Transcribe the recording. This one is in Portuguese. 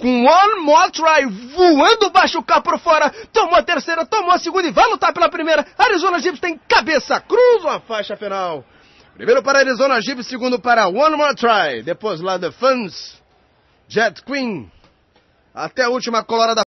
com One More Try voando baixo cá por fora, tomou a terceira, tomou a segunda e vai lutar pela primeira. Arizona Gibbs tem cabeça, cruza a faixa final. Primeiro para Arizona Gibbs, segundo para One More Try, depois lá The Fans, Jet Queen, até a última colorada.